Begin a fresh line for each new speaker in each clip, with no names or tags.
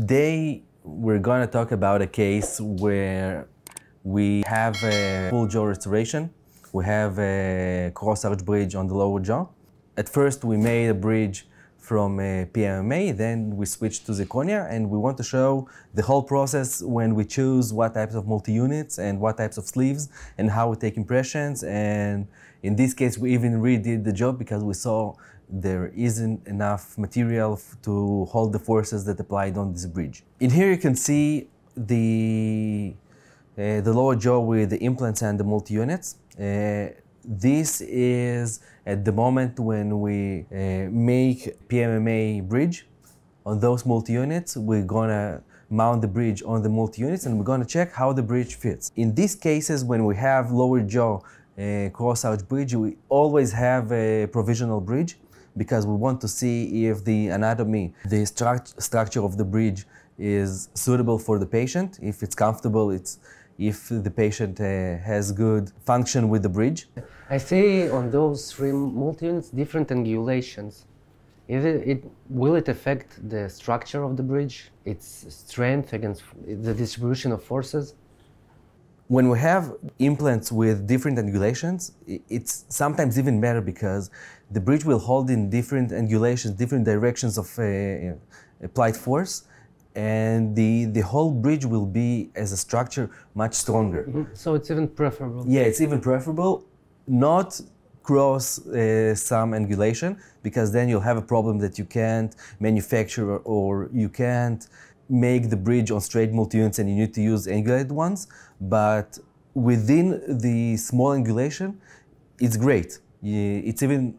Today, we're going to talk about a case where we have a full jaw restoration. We have a cross arch bridge on the lower jaw. At first, we made a bridge from PMMA, then we switched to zirconia, and we want to show the whole process when we choose what types of multi-units and what types of sleeves and how we take impressions. And in this case, we even redid the job because we saw there isn't enough material to hold the forces that applied on this bridge. In here you can see the, uh, the lower jaw with the implants and the multi-units. Uh, this is at the moment when we uh, make PMMA bridge. On those multi-units, we're gonna mount the bridge on the multi-units and we're gonna check how the bridge fits. In these cases, when we have lower jaw uh, cross-arch bridge, we always have a provisional bridge because we want to see if the anatomy, the structure of the bridge is suitable for the patient, if it's comfortable, it's, if the patient uh, has good function with the bridge.
I see on those three different angulations. It, it, will it affect the structure of the bridge, its strength against the distribution of forces? when we have
implants with different angulations, it's sometimes even better because the bridge will hold in different angulations, different directions of uh, uh applied force, and the, the whole bridge will be, as a structure, much stronger. Mm
-hmm. So it's even preferable. Yeah, it's
even preferable not cross uh, some angulation because then you'll have a problem that you can't manufacture or you can't make the bridge on straight multi-units and you need to use angulated ones, but within the small angulation, it's great. It's even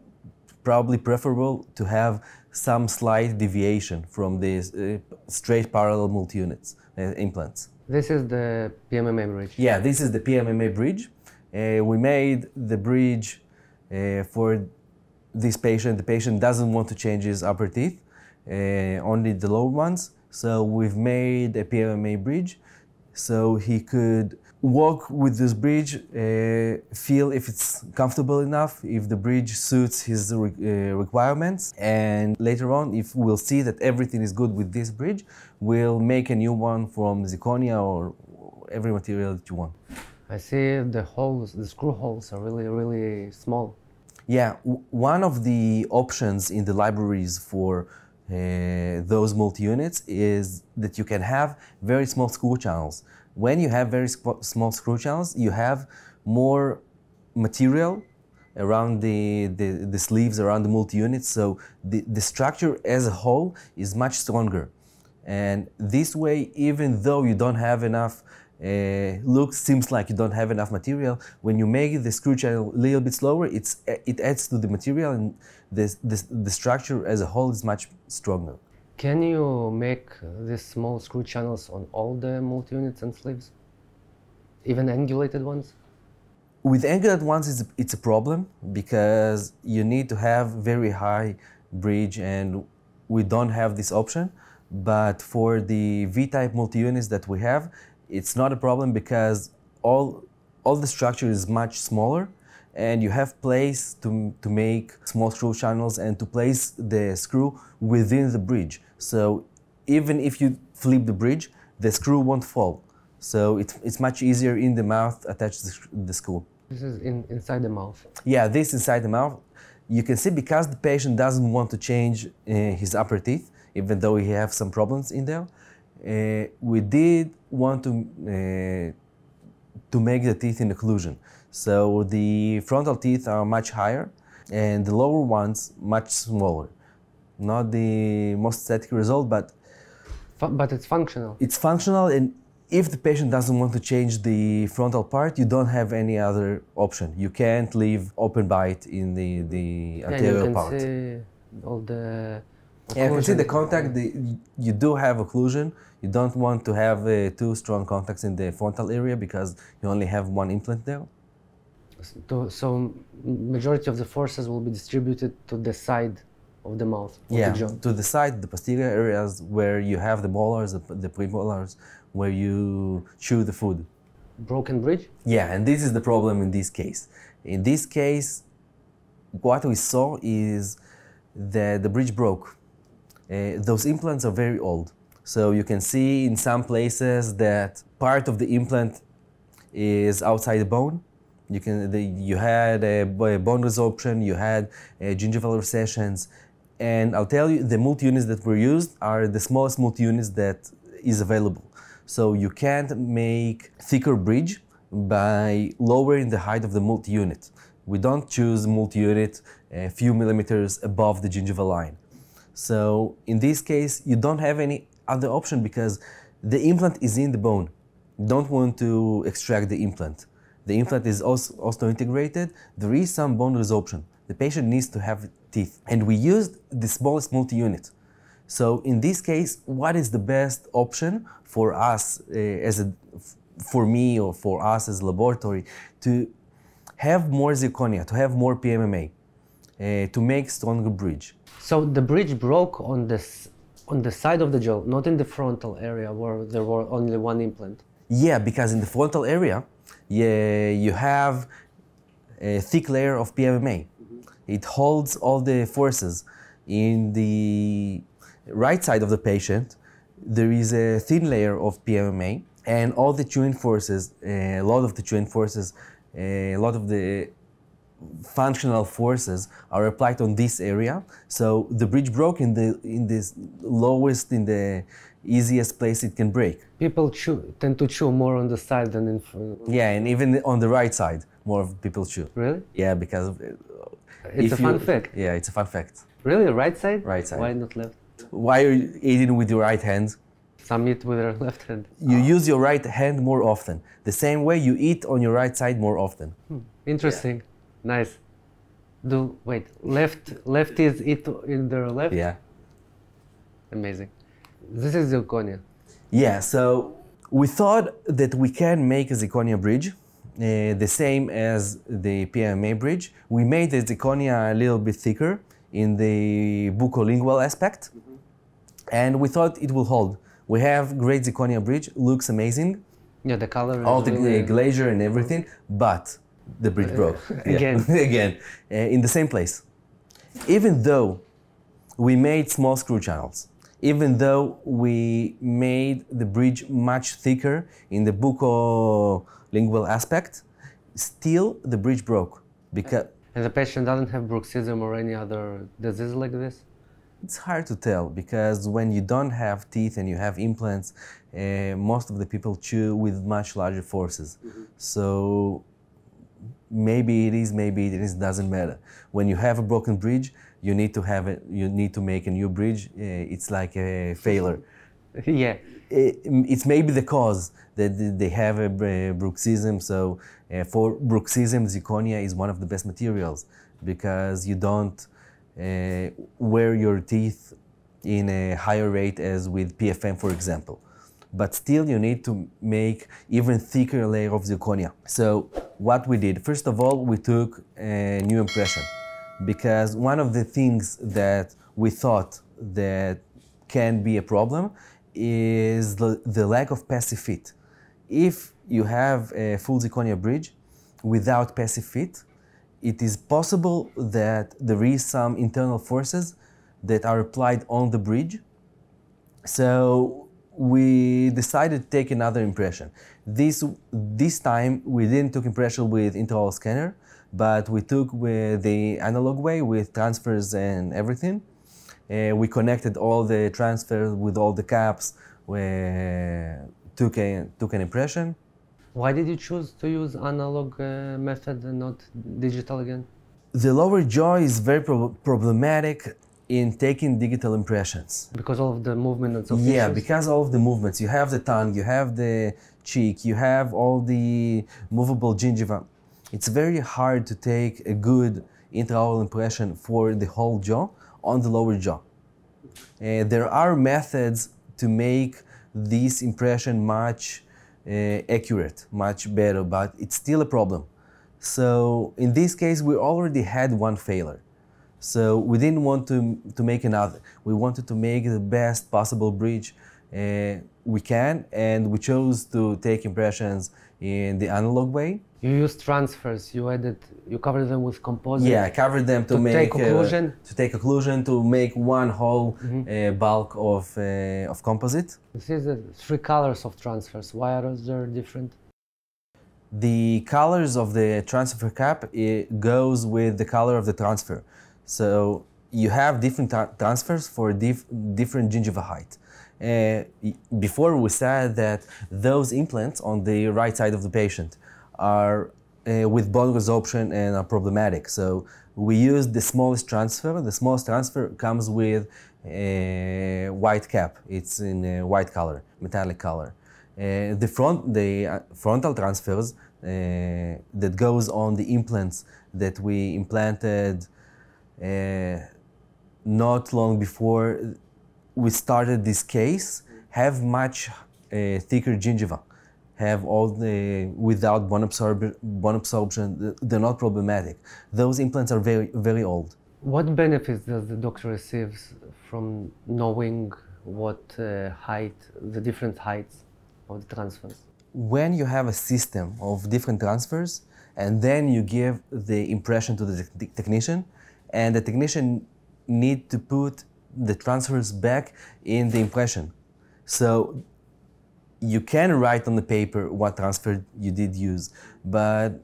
probably preferable to have some slight deviation from the uh, straight parallel multi-units uh, implants.
This is the PMMA bridge. Yeah,
this is the PMMA bridge. Uh, we made the bridge uh, for this patient. The patient doesn't want to change his upper teeth, uh, only the lower ones. So we've made a PMMA bridge so he could walk with this bridge, uh, feel if it's comfortable enough, if the bridge suits his re uh, requirements, and later on, if we'll see that everything is good with this bridge, we'll make a new one from zirconia or every material that you want.
I see the holes, the screw holes are really, really small.
Yeah, one of the options in the libraries for uh, those multi-units is that you can have very small screw channels. When you have very small screw channels, you have more material around the, the, the sleeves, around the multi units. so the, the structure as a whole is much stronger. And this way, even though you don't have enough uh, looks seems like you don't have enough material. When you make the screw channel a little bit slower, it's uh, it adds to the material and the, the, the structure as a whole is much stronger.
Can you make uh, these small screw channels on all the multi-units and sleeves? Even angulated ones?
With angulated ones, it's, it's a problem because you need to have very high bridge and we don't have this option. But for the V-type multi-units that we have, it's not a problem because all, all the structure is much smaller and you have place to, to make small screw channels and to place the screw within the bridge. So even if you flip the bridge, the screw won't fall. So it, it's much easier in the mouth attach the, the screw.
This is in, inside the mouth?
Yeah, this inside the mouth. You can see because the patient doesn't want to change uh, his upper teeth, even though he has some problems in there, uh, we did want to uh, to make the teeth in occlusion. So the frontal teeth are much higher, and the lower ones much smaller. Not the most aesthetic result, but but
it's functional.
It's functional, and if the patient doesn't want to change the frontal part, you don't have any other option. You can't leave open bite in the the yeah, you can part.
See all the Occlusion. Yeah, you can see the contact, the,
you do have occlusion. You don't want to have uh, two strong contacts in the frontal area because you only have one implant
there. So, so majority of the forces will be distributed to the side of the mouth. Of yeah, the
to the side, the posterior areas where you have the molars, the premolars, where you chew the food.
Broken bridge?
Yeah, and this is the problem in this case. In this case, what we saw is that the bridge broke Eh, those implants are very old. So you can see in some places that part of the implant is outside the bone. You can the, you had a, bone resorption, you had eh, gingival recessions, and I'll tell you the multi units that were used are the smallest multi units that is available. So you can't make thicker bridge by lowering the height of the multi unit. We don't choose multi unit a eh, few millimeters above the gingival line. So in this case, you don't have any other option because the implant is in the bone. You don't want to extract the implant. The implant is also integrated. There is some bone resorption. The patient needs to have teeth. And we used the smallest multi-unit. So in this case, what is the best option for us uh, as a, for me or for us as laboratory
to have more zirconia, to have more PMMA? uh, to make stronger bridge. So the bridge broke on this on the side of the jaw, not in the frontal area where there were only one implant.
Yeah, because in the frontal area, yeah, you have a thick layer of PMMA. Mm -hmm. It holds all the forces. In the right side of the patient, there is a thin layer of PMMA, and all the chewing forces, a lot of the chewing forces, a lot of the functional forces are applied on this area. So the bridge broke in the in this lowest, in the easiest place it can break.
People chew, tend to chew more on the side than in front.
Yeah, and even on the right side, more people chew. Really? Yeah, because uh, it's a fun you, fact. Yeah, it's a fun fact. Really, right side? Right side. Why not left? Why are you eating with your right hand?
Some eat with their left hand.
You oh. use your right hand more often. The same way you eat on your right side more often.
Hmm. Interesting. Yeah. Nice. Do wait. Left left is it in the left. Yeah. Amazing. This is Zirconia.
Yeah. So we thought that we can make a Zirconia bridge. Uh, the same as the PMA bridge. We made the zirconia a little bit thicker in the bucolingual aspect, mm -hmm. and we thought it will hold. We have great zirconia bridge, looks amazing.
Yeah, the color. All the really...
glazier and everything, but the bridge uh, broke again again uh, in the same place even though we made small screw channels even though we made the bridge much thicker in the buccolingual lingual aspect still the bridge broke because
and the patient doesn't have bruxism or any other disease like this
it's hard to tell because when you don't have teeth and you have implants, uh, most of the people chew with much larger forces. Mm -hmm. So maybe it is, maybe it is, doesn't matter. When you have a broken bridge, you need to have a, you need to make a new bridge. Eh, it's like a failure. yeah. It, eh, it's maybe the cause that they have a eh, bruxism. So for bruxism, zirconia is one of the best materials because you don't uh, wear your teeth in a higher rate as with PFM, for example. But still, you need to make even thicker layer of zirconia. So what we did. First of all, we took a new impression because one of the things that we thought that can be a problem is the, the lack of passive fit. If you have a full zirconia bridge without passive fit, it is possible that there is some internal forces that are applied on the bridge. So we decided to take another impression. This, this time, we didn't take impression with intraoral scanner, but we took with the analog way with transfers and everything. Uh, we connected all the transfers with all the caps. We took, a, took an impression.
Why did you choose to use analog uh, method and not digital again?
The lower jaw is very pro problematic in taking digital impressions because all of the movements so yeah because all of the movements you have the tongue you have the cheek you have all the movable gingiva it's very hard to take a good intraoral impression for the whole jaw on the lower jaw uh, there are methods to make this impression much uh, accurate much better but it's still a problem so in this case we already had one failure so we didn't want to, to make another. We wanted to make the best possible bridge uh, we can, and we chose to take impressions in the analog way. You
used transfers. You added. You covered them with composite. Yeah, I covered them to, to make take uh, occlusion. Uh,
to take occlusion to make one whole mm -hmm. uh, bulk of uh, of composite. This is
the three colors of transfers. Why are they different?
The colors of the transfer cap it goes with the color of the transfer. So you have different transfers for dif different gingiva height. Uh, before we said that those implants on the right side of the patient are uh, with bone resorption and are problematic. So we use the smallest transfer. The smallest transfer comes with a uh, white cap. It's in a white color, metallic color. Uh, the front, the uh, frontal transfers uh, that goes on the implants that we implanted uh, not long before we started this case, have much uh, thicker gingiva have all the without bone, absorb, bone absorption, they're not problematic. Those implants are very, very old.
What benefits does the doctor receives from knowing what uh, height, the different heights of the transfers?
When you have a system of different transfers and then you give the impression to the te technician, and the technician need to put the transfers back in the impression. So you can write on the paper what transfer you did use, but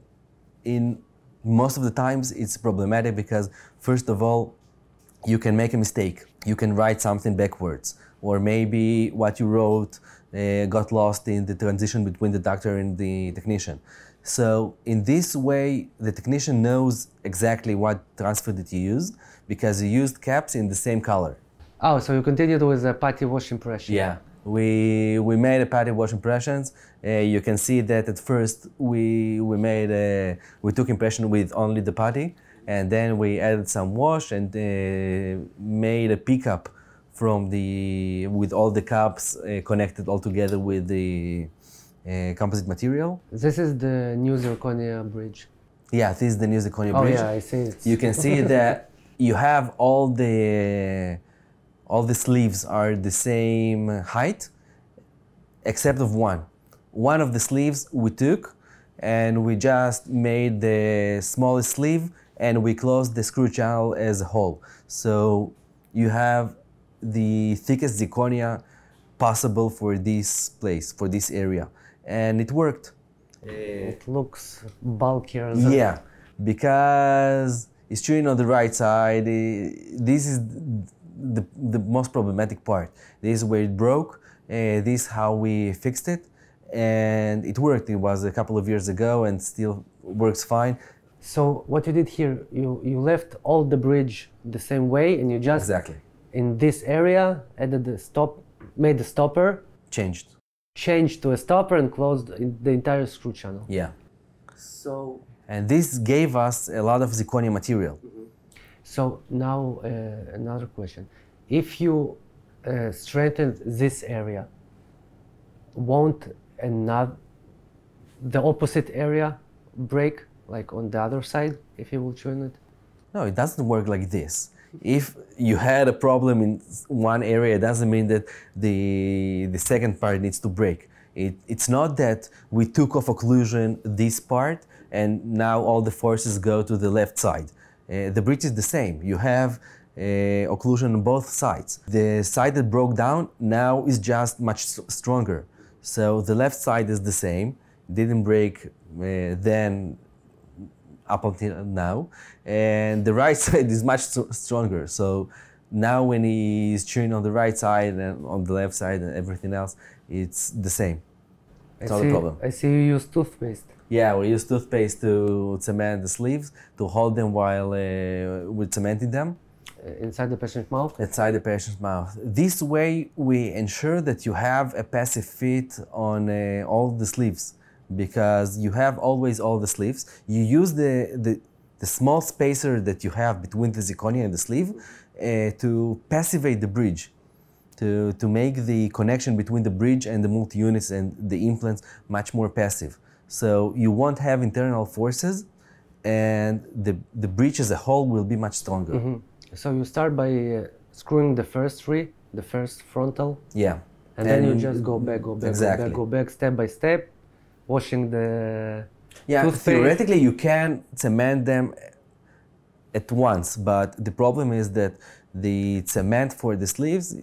in most of the times it's problematic because first of all, you can make a mistake. You can write something backwards, or maybe what you wrote uh, got lost in the transition between the doctor and the technician. So in this way, the technician knows exactly what transfer did you use because you used caps in the same color.
Oh, so you continued with the putty wash impression. Yeah,
we we made a putty wash impressions. Uh, you can see that at first we we made a, we took impression with only the putty, and then we added some wash and uh, made a pickup from the with all the caps uh, connected all together with the uh, composite material.
This is the new zirconia bridge.
Yeah, this is the new zirconia oh, bridge. Oh yeah, I see it. You can see that you have all the all the sleeves are the same height, except of one. One of the sleeves we took, and we just made the smallest sleeve, and we closed the screw channel as a whole. So you have the thickest zirconia possible for this place, for this area and it worked.
It looks bulkier. Than yeah,
because it's chewing on the right side. This is the, the most problematic part. This is where it broke. Uh, this how we fixed it, and it worked. It was a couple of years ago and still
works fine. So what you did here, you you left all the bridge the same way, and you just exactly in this area added the stop, made the stopper changed changed to a stopper and closed the entire screw channel. Yeah. So.
And this gave us a lot of zirconia material.
Mm-hmm. So now uh, another question: If you uh, strengthen this area, won't another the opposite area break, like on the other side, if you will join it? No, it doesn't work like this if
you had a problem in one area, it doesn't mean that the, the second part needs to break. It, it's not that we took off occlusion this part and now all the forces go to the left side. Uh, the bridge is the same. You have uh, occlusion on both sides. The side that broke down now is just much stronger. So the left side is the same, didn't break uh, then up until now, and the right side is much stronger. So now when he's chewing on the right side and on the left side and everything else, it's the same. It's not a problem.
I see you use toothpaste.
Yeah, we use toothpaste to cement the sleeves to hold them while uh, we're cementing them. Uh, inside the patient's mouth? Inside the patient's mouth. This way, we ensure that you have a passive fit on uh, all the sleeves because you have always all the sleeves. You use the, the, the small spacer that you have between the zirconia and the sleeve uh, to passivate the bridge, to, to make the connection between the bridge and the multi-units and the implants much more passive. So you won't have internal forces and the, the bridge as a whole will be much stronger. Mm -hmm.
So you start by uh, screwing the first three, the first frontal. Yeah. And, and then you just go back, go back, exactly. go back, go back, step by step washing the yeah toothpaste. theoretically you
can cement them at once but the problem is that the cement for the sleeves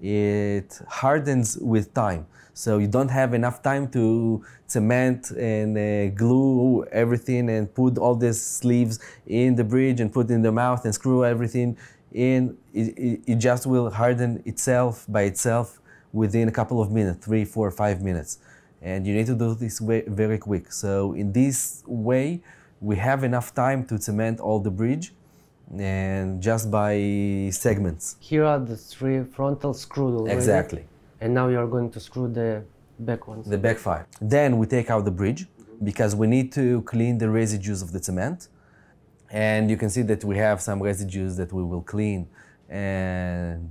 it hardens with time so you don't have enough time to cement and uh, glue everything and put all these sleeves in the bridge and put in the mouth and screw everything in it, it, it just will harden itself by itself within a couple of minutes three four five minutes and you need to do this way very quick. So in this way, we have enough time to cement all the bridge and just by segments.
Here are the three frontal screws already. Exactly. And now you're going to screw the back ones. The back
five. Then we take out the bridge because we need to clean the residues of the cement. And you can see that we have some residues that we will clean and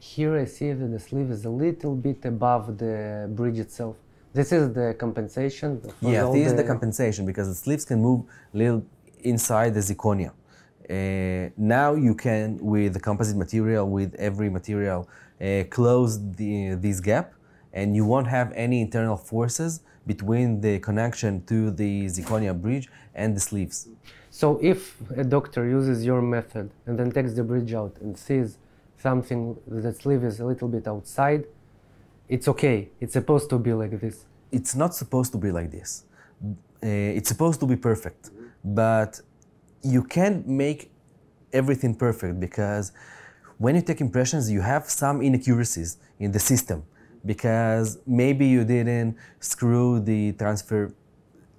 here I see that the sleeve is a little bit above the bridge itself. This is the compensation? Yeah, this the... is the compensation
because the sleeves can move a little inside the zirconia. Uh, now you can, with the composite material, with every material, uh, close the, this gap and you won't have any internal forces between the connection to the zirconia bridge and the sleeves.
So if a doctor uses your method and then takes the bridge out and sees something that's live is a little bit outside, it's okay. It's supposed to be like this. It's not supposed to be like this.
Uh, it's supposed to be perfect, but you can't make everything perfect because when you take impressions, you have some inaccuracies in the system because maybe you didn't screw the transfer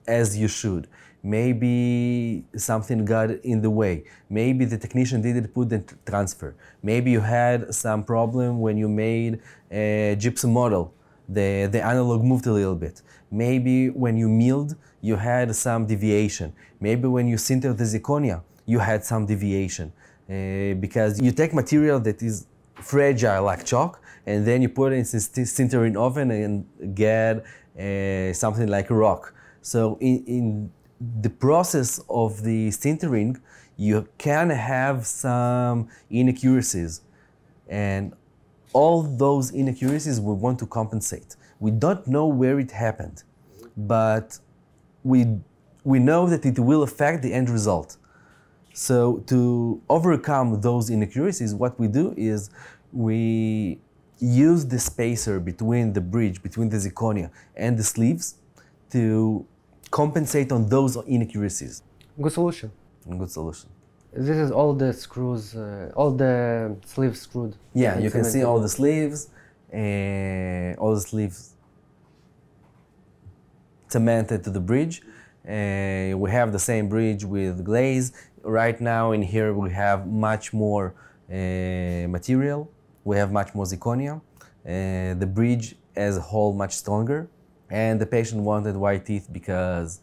as you should. Maybe something got in the way. Maybe the technician didn't put the transfer. Maybe you had some problem when you made a gypsum model. The, the analog moved a little bit. Maybe when you milled, you had some deviation. Maybe when you sintered the zirconia, you had some deviation. Uh, because you take material that is fragile like chalk, and then you put it in sintering oven and get uh, something like a rock. So in, in the process of the sintering, you can have some inaccuracies. And all those inaccuracies we want to compensate. We don't know where it happened, but we, we know that it will affect the end result. So to overcome those inaccuracies, what we do is we use the spacer between the bridge, between the zirconia and the sleeves to compensate on those inaccuracies. Good solution. Good solution.
This is all the screws, uh, all the sleeves screwed. Yeah, you can see all the
sleeves, uh, all the sleeves cemented to the bridge. Uh, we have the same bridge with glaze. Right now in here we have much more uh, material. We have much more zirconia. Uh, the bridge as a whole much stronger. And the patient wanted white teeth because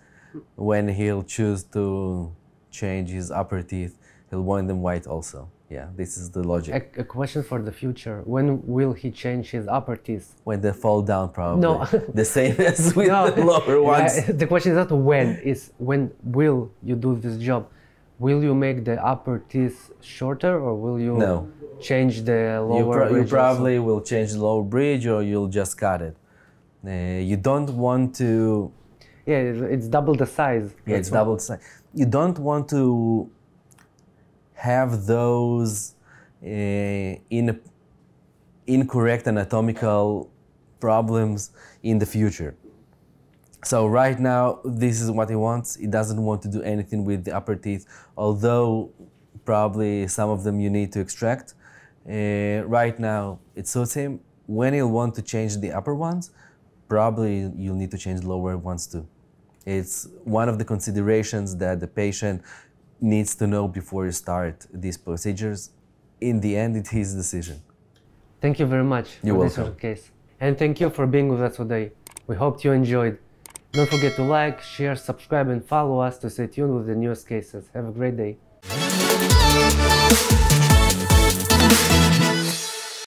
when he'll choose to change his upper teeth, he'll want them white also.
Yeah, this is the logic. A, a, question for the future. When will he change his upper teeth? When they fall down, probably. No. the same as with no. the lower ones. Yeah, the question is not when, it's when will you do this job? Will you make the upper teeth shorter or will you no. change the lower you bridge? You probably
also? will change the lower bridge or you'll just cut it. Uh, you don't want to. Yeah, it's double the size. Yeah, it's double the size. You don't want to have those uh, in incorrect anatomical problems in the future. So right now, this is what he wants. He doesn't want to do anything with the upper teeth, although probably some of them you need to extract. Uh, right now, it suits him. When he'll want to change the upper ones, probably you'll need to change lower ones too. It's one of the considerations that the patient needs to know before you start these procedures. In the end, it's his decision.
Thank you very much You're for welcome. this case. And thank you for being with us today. We hope you enjoyed. Don't forget to like, share, subscribe and follow us to stay tuned with the newest cases. Have a great day.